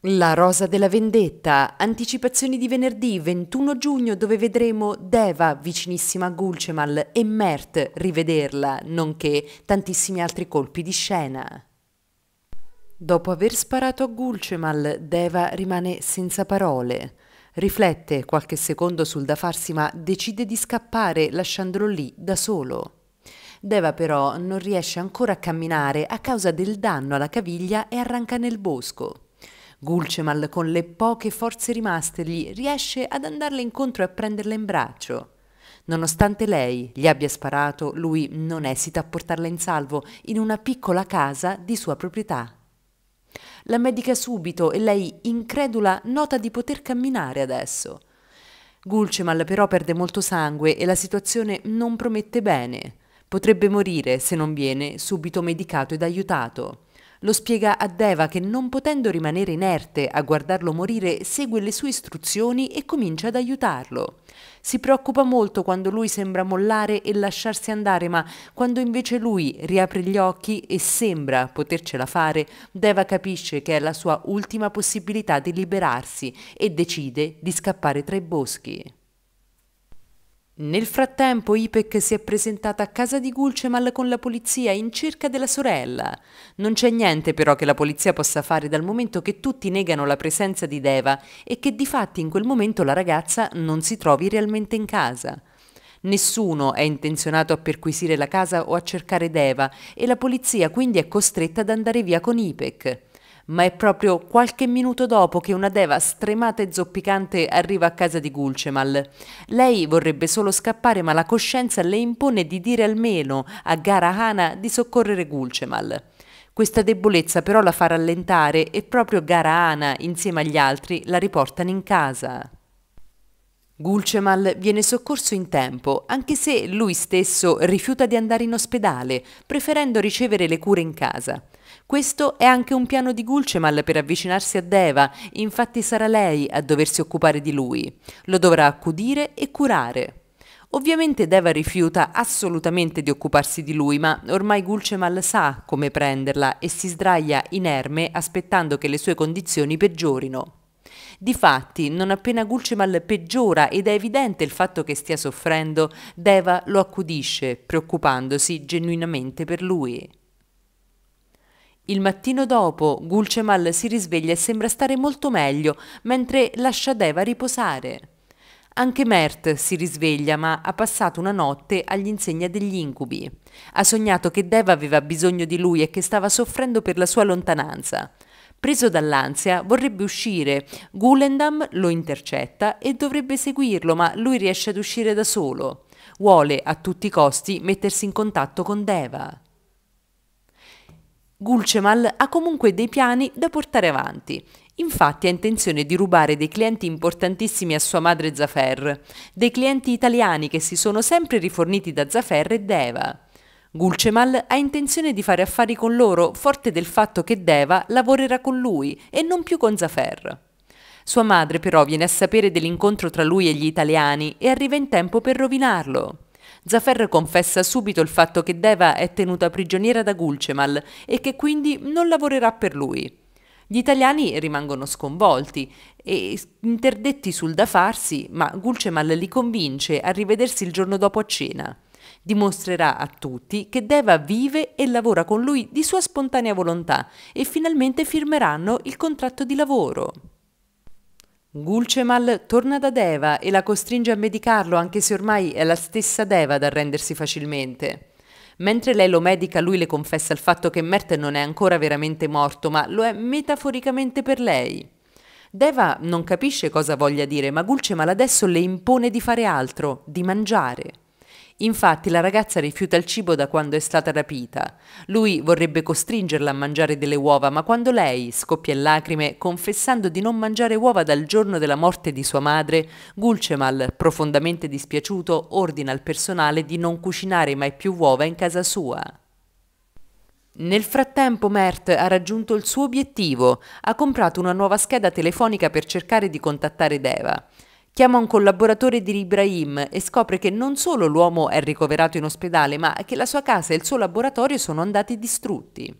La rosa della vendetta, anticipazioni di venerdì 21 giugno dove vedremo Deva vicinissima a Gulcemal e Mert rivederla, nonché tantissimi altri colpi di scena. Dopo aver sparato a Gulcemal, Deva rimane senza parole. Riflette qualche secondo sul da farsi ma decide di scappare lasciandolo lì da solo. Deva però non riesce ancora a camminare a causa del danno alla caviglia e arranca nel bosco. Gulcemal, con le poche forze rimaste, gli riesce ad andarle incontro e a prenderla in braccio. Nonostante lei gli abbia sparato, lui non esita a portarla in salvo in una piccola casa di sua proprietà. La medica subito e lei, incredula, nota di poter camminare adesso. Gulcemal però perde molto sangue e la situazione non promette bene. Potrebbe morire se non viene subito medicato ed aiutato. Lo spiega a Deva che non potendo rimanere inerte a guardarlo morire segue le sue istruzioni e comincia ad aiutarlo. Si preoccupa molto quando lui sembra mollare e lasciarsi andare, ma quando invece lui riapre gli occhi e sembra potercela fare, Deva capisce che è la sua ultima possibilità di liberarsi e decide di scappare tra i boschi. Nel frattempo Ipek si è presentata a casa di Gulcemal con la polizia in cerca della sorella. Non c'è niente però che la polizia possa fare dal momento che tutti negano la presenza di Deva e che di fatti in quel momento la ragazza non si trovi realmente in casa. Nessuno è intenzionato a perquisire la casa o a cercare Deva e la polizia quindi è costretta ad andare via con Ipek ma è proprio qualche minuto dopo che una deva stremata e zoppicante arriva a casa di Gulcemal. Lei vorrebbe solo scappare, ma la coscienza le impone di dire almeno a Garahana di soccorrere Gulcemal. Questa debolezza però la fa rallentare e proprio Garahana, insieme agli altri, la riportano in casa. Gulcemal viene soccorso in tempo, anche se lui stesso rifiuta di andare in ospedale, preferendo ricevere le cure in casa. Questo è anche un piano di Gulcemal per avvicinarsi a Deva, infatti sarà lei a doversi occupare di lui. Lo dovrà accudire e curare. Ovviamente Deva rifiuta assolutamente di occuparsi di lui, ma ormai Gulcemal sa come prenderla e si sdraia inerme aspettando che le sue condizioni peggiorino. Difatti, non appena Gulcemal peggiora ed è evidente il fatto che stia soffrendo, Deva lo accudisce, preoccupandosi genuinamente per lui. Il mattino dopo, Gulcemal si risveglia e sembra stare molto meglio, mentre lascia Deva riposare. Anche Mert si risveglia, ma ha passato una notte all'insegna degli incubi. Ha sognato che Deva aveva bisogno di lui e che stava soffrendo per la sua lontananza. Preso dall'ansia, vorrebbe uscire. Gulendam lo intercetta e dovrebbe seguirlo, ma lui riesce ad uscire da solo. Vuole a tutti i costi mettersi in contatto con Deva. Gulcemal ha comunque dei piani da portare avanti. Infatti ha intenzione di rubare dei clienti importantissimi a sua madre Zafer, dei clienti italiani che si sono sempre riforniti da Zafer e Deva. Gulcemal ha intenzione di fare affari con loro, forte del fatto che Deva lavorerà con lui e non più con Zafer. Sua madre però viene a sapere dell'incontro tra lui e gli italiani e arriva in tempo per rovinarlo. Zafer confessa subito il fatto che Deva è tenuta prigioniera da Gulcemal e che quindi non lavorerà per lui. Gli italiani rimangono sconvolti e interdetti sul da farsi, ma Gulcemal li convince a rivedersi il giorno dopo a cena. Dimostrerà a tutti che Deva vive e lavora con lui di sua spontanea volontà e finalmente firmeranno il contratto di lavoro. Gulcemal torna da Deva e la costringe a medicarlo anche se ormai è la stessa Deva ad arrendersi facilmente. Mentre lei lo medica, lui le confessa il fatto che Mert non è ancora veramente morto, ma lo è metaforicamente per lei. Deva non capisce cosa voglia dire, ma Gulcemal adesso le impone di fare altro, di mangiare. Infatti la ragazza rifiuta il cibo da quando è stata rapita. Lui vorrebbe costringerla a mangiare delle uova, ma quando lei scoppia in lacrime confessando di non mangiare uova dal giorno della morte di sua madre, Gulcemal, profondamente dispiaciuto, ordina al personale di non cucinare mai più uova in casa sua. Nel frattempo Mert ha raggiunto il suo obiettivo, ha comprato una nuova scheda telefonica per cercare di contattare Deva. Chiama un collaboratore di Ibrahim e scopre che non solo l'uomo è ricoverato in ospedale, ma che la sua casa e il suo laboratorio sono andati distrutti.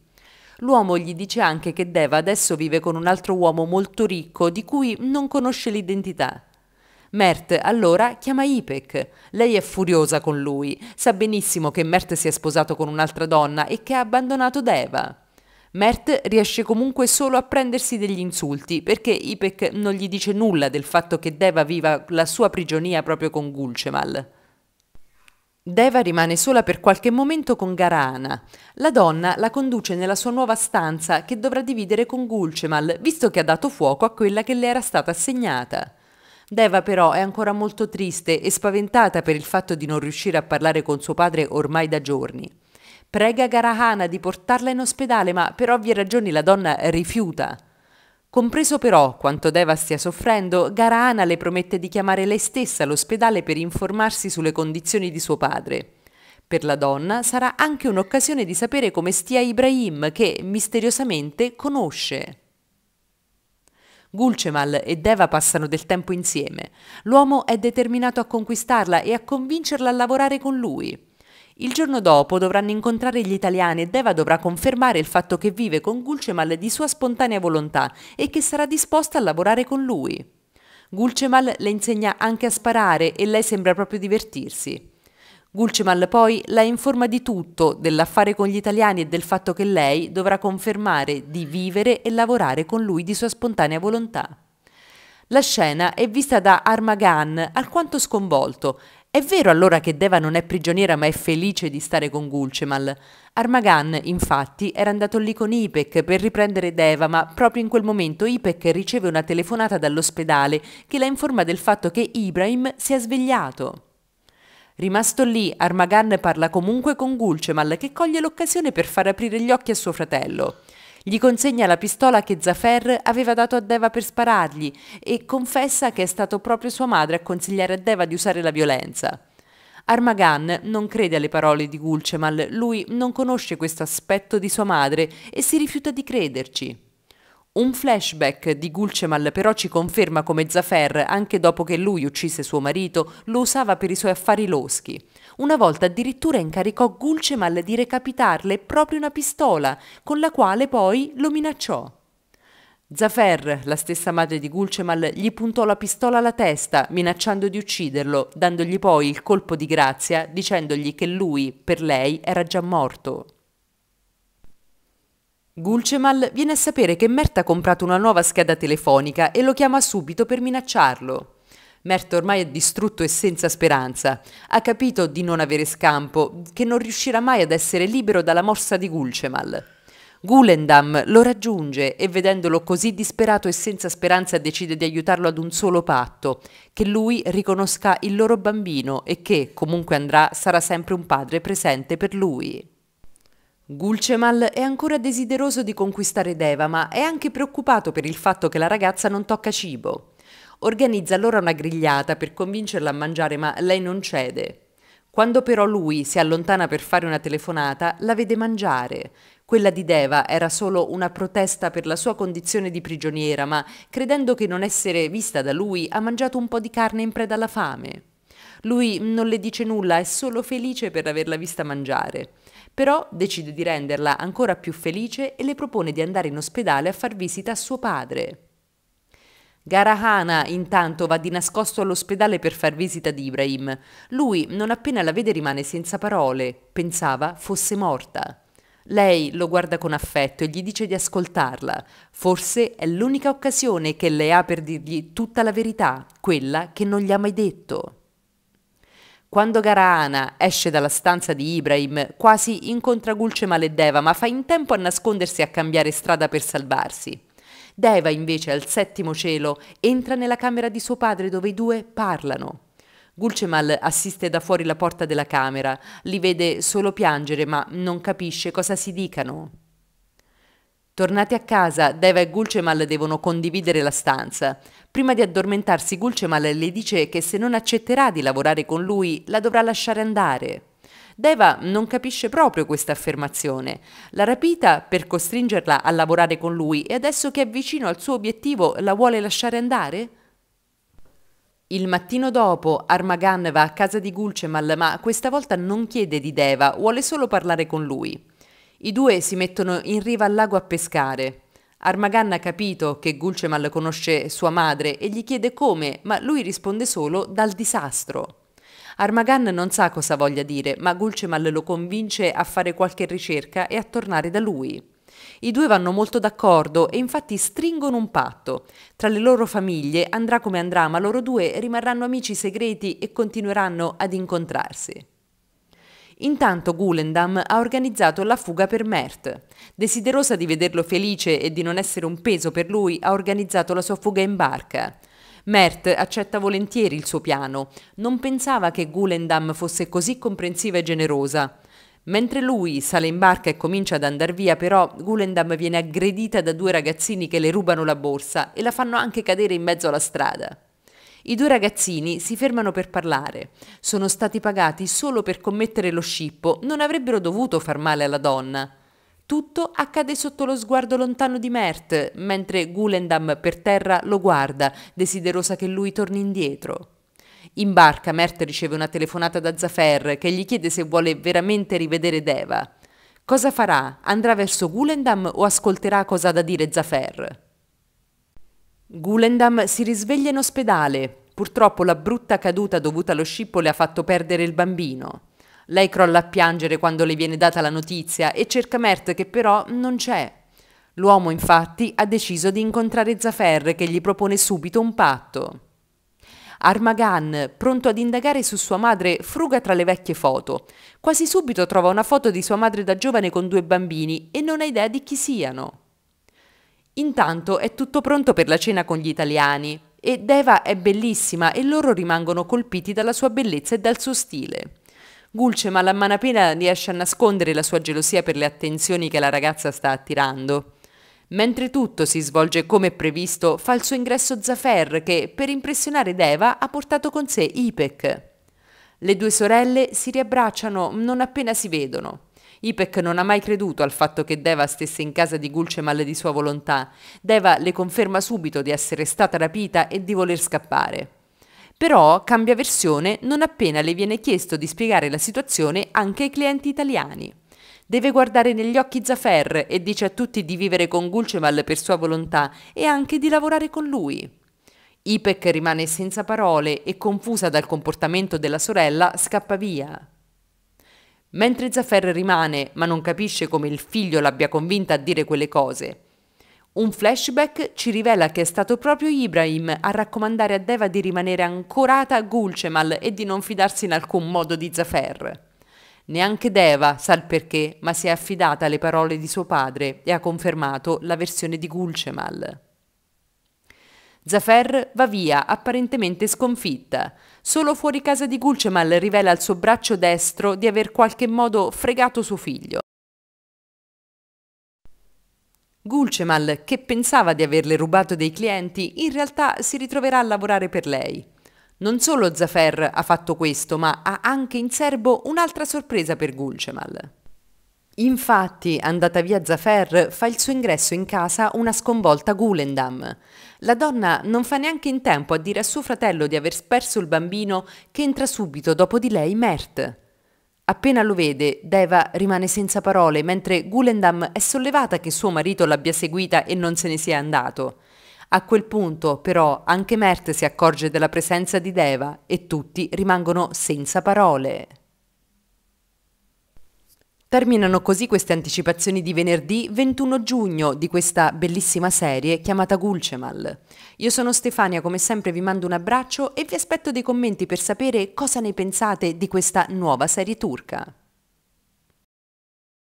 L'uomo gli dice anche che Deva adesso vive con un altro uomo molto ricco di cui non conosce l'identità. Mert allora chiama Ipek. Lei è furiosa con lui, sa benissimo che Mert si è sposato con un'altra donna e che ha abbandonato Deva. Mert riesce comunque solo a prendersi degli insulti perché Ipek non gli dice nulla del fatto che Deva viva la sua prigionia proprio con Gulcemal. Deva rimane sola per qualche momento con Garana. La donna la conduce nella sua nuova stanza che dovrà dividere con Gulcemal, visto che ha dato fuoco a quella che le era stata assegnata. Deva però è ancora molto triste e spaventata per il fatto di non riuscire a parlare con suo padre ormai da giorni. Prega Garahana di portarla in ospedale, ma per ovvie ragioni la donna rifiuta. Compreso però quanto Deva stia soffrendo, Garahana le promette di chiamare lei stessa all'ospedale per informarsi sulle condizioni di suo padre. Per la donna sarà anche un'occasione di sapere come stia Ibrahim, che misteriosamente conosce. Gulcemal e Deva passano del tempo insieme. L'uomo è determinato a conquistarla e a convincerla a lavorare con lui. Il giorno dopo dovranno incontrare gli italiani e Deva dovrà confermare il fatto che vive con Gulcemal di sua spontanea volontà e che sarà disposta a lavorare con lui. Gulcemal le insegna anche a sparare e lei sembra proprio divertirsi. Gulcemal poi la informa di tutto, dell'affare con gli italiani e del fatto che lei dovrà confermare di vivere e lavorare con lui di sua spontanea volontà. La scena è vista da Armagan alquanto sconvolto è vero allora che Deva non è prigioniera ma è felice di stare con Gulcemal. Armagan, infatti, era andato lì con Ipek per riprendere Deva, ma proprio in quel momento Ipek riceve una telefonata dall'ospedale che la informa del fatto che Ibrahim si è svegliato. Rimasto lì, Armagan parla comunque con Gulcemal che coglie l'occasione per far aprire gli occhi a suo fratello. Gli consegna la pistola che Zafer aveva dato a Deva per sparargli e confessa che è stato proprio sua madre a consigliare a Deva di usare la violenza. Armagan non crede alle parole di Gulcemal, lui non conosce questo aspetto di sua madre e si rifiuta di crederci. Un flashback di Gulcemal però ci conferma come Zafer, anche dopo che lui uccise suo marito, lo usava per i suoi affari loschi. Una volta addirittura incaricò Gulcemal di recapitarle proprio una pistola, con la quale poi lo minacciò. Zafer, la stessa madre di Gulcemal, gli puntò la pistola alla testa, minacciando di ucciderlo, dandogli poi il colpo di grazia, dicendogli che lui, per lei, era già morto. Gulcemal viene a sapere che Mert ha comprato una nuova scheda telefonica e lo chiama subito per minacciarlo. Mert ormai è distrutto e senza speranza. Ha capito di non avere scampo, che non riuscirà mai ad essere libero dalla morsa di Gulcemal. Gulendam lo raggiunge e vedendolo così disperato e senza speranza decide di aiutarlo ad un solo patto, che lui riconosca il loro bambino e che, comunque andrà, sarà sempre un padre presente per lui. Gulcemal è ancora desideroso di conquistare Deva, ma è anche preoccupato per il fatto che la ragazza non tocca cibo. Organizza allora una grigliata per convincerla a mangiare, ma lei non cede. Quando però lui si allontana per fare una telefonata, la vede mangiare. Quella di Deva era solo una protesta per la sua condizione di prigioniera, ma credendo che non essere vista da lui, ha mangiato un po' di carne in preda alla fame. Lui non le dice nulla, è solo felice per averla vista mangiare. Però decide di renderla ancora più felice e le propone di andare in ospedale a far visita a suo padre. Garahana intanto va di nascosto all'ospedale per far visita di Ibrahim. Lui, non appena la vede, rimane senza parole. Pensava fosse morta. Lei lo guarda con affetto e gli dice di ascoltarla. Forse è l'unica occasione che lei ha per dirgli tutta la verità, quella che non gli ha mai detto. Quando Garahana esce dalla stanza di Ibrahim, quasi incontra Gulce Maledeva, ma fa in tempo a nascondersi e a cambiare strada per salvarsi. Deva invece al settimo cielo entra nella camera di suo padre dove i due parlano. Gulcemal assiste da fuori la porta della camera, li vede solo piangere ma non capisce cosa si dicano. Tornati a casa, Deva e Gulcemal devono condividere la stanza. Prima di addormentarsi, Gulcemal le dice che se non accetterà di lavorare con lui, la dovrà lasciare andare. Deva non capisce proprio questa affermazione. La rapita per costringerla a lavorare con lui e adesso che è vicino al suo obiettivo la vuole lasciare andare? Il mattino dopo Armagan va a casa di Gulcemal ma questa volta non chiede di Deva, vuole solo parlare con lui. I due si mettono in riva al lago a pescare. Armagan ha capito che Gulcemal conosce sua madre e gli chiede come, ma lui risponde solo dal disastro. Armagan non sa cosa voglia dire, ma Gulcemal lo convince a fare qualche ricerca e a tornare da lui. I due vanno molto d'accordo e infatti stringono un patto. Tra le loro famiglie andrà come andrà, ma loro due rimarranno amici segreti e continueranno ad incontrarsi. Intanto Gulendam ha organizzato la fuga per Mert. Desiderosa di vederlo felice e di non essere un peso per lui, ha organizzato la sua fuga in barca. Mert accetta volentieri il suo piano. Non pensava che Gulendam fosse così comprensiva e generosa. Mentre lui sale in barca e comincia ad andare via, però, Gulendam viene aggredita da due ragazzini che le rubano la borsa e la fanno anche cadere in mezzo alla strada. I due ragazzini si fermano per parlare. Sono stati pagati solo per commettere lo scippo, non avrebbero dovuto far male alla donna. Tutto accade sotto lo sguardo lontano di Mert, mentre Gulendam per terra lo guarda, desiderosa che lui torni indietro. In barca Mert riceve una telefonata da Zafer che gli chiede se vuole veramente rivedere Deva. Cosa farà? Andrà verso Gulendam o ascolterà cosa ha da dire Zafer? Gulendam si risveglia in ospedale. Purtroppo la brutta caduta dovuta allo scippo le ha fatto perdere il bambino. Lei crolla a piangere quando le viene data la notizia e cerca Mert che però non c'è. L'uomo infatti ha deciso di incontrare Zafer che gli propone subito un patto. Armagan, pronto ad indagare su sua madre, fruga tra le vecchie foto. Quasi subito trova una foto di sua madre da giovane con due bambini e non ha idea di chi siano. Intanto è tutto pronto per la cena con gli italiani e Deva è bellissima e loro rimangono colpiti dalla sua bellezza e dal suo stile. Gulce ma alla manapena riesce a nascondere la sua gelosia per le attenzioni che la ragazza sta attirando. Mentre tutto si svolge come previsto, fa il suo ingresso Zafer che, per impressionare Deva, ha portato con sé Ipek. Le due sorelle si riabbracciano non appena si vedono. Ipek non ha mai creduto al fatto che Deva stesse in casa di Gulcemal di sua volontà. Deva le conferma subito di essere stata rapita e di voler scappare però cambia versione non appena le viene chiesto di spiegare la situazione anche ai clienti italiani. Deve guardare negli occhi Zafer e dice a tutti di vivere con Gulcemal per sua volontà e anche di lavorare con lui. Ipek rimane senza parole e confusa dal comportamento della sorella scappa via. Mentre Zafer rimane, ma non capisce come il figlio l'abbia convinta a dire quelle cose, un flashback ci rivela che è stato proprio Ibrahim a raccomandare a Deva di rimanere ancorata a Gulcemal e di non fidarsi in alcun modo di Zafer. Neanche Deva sa il perché, ma si è affidata alle parole di suo padre e ha confermato la versione di Gulcemal. Zafer va via, apparentemente sconfitta. Solo fuori casa di Gulcemal rivela al suo braccio destro di aver qualche modo fregato suo figlio. Gulcemal, che pensava di averle rubato dei clienti, in realtà si ritroverà a lavorare per lei. Non solo Zafer ha fatto questo, ma ha anche in serbo un'altra sorpresa per Gulcemal. Infatti, andata via Zafer, fa il suo ingresso in casa una sconvolta Gulendam. La donna non fa neanche in tempo a dire a suo fratello di aver sperso il bambino che entra subito dopo di lei Mert. Appena lo vede, Deva rimane senza parole, mentre Gulendam è sollevata che suo marito l'abbia seguita e non se ne sia andato. A quel punto, però, anche Mert si accorge della presenza di Deva e tutti rimangono senza parole. Terminano così queste anticipazioni di venerdì 21 giugno di questa bellissima serie chiamata Gulcemal. Io sono Stefania, come sempre vi mando un abbraccio e vi aspetto dei commenti per sapere cosa ne pensate di questa nuova serie turca.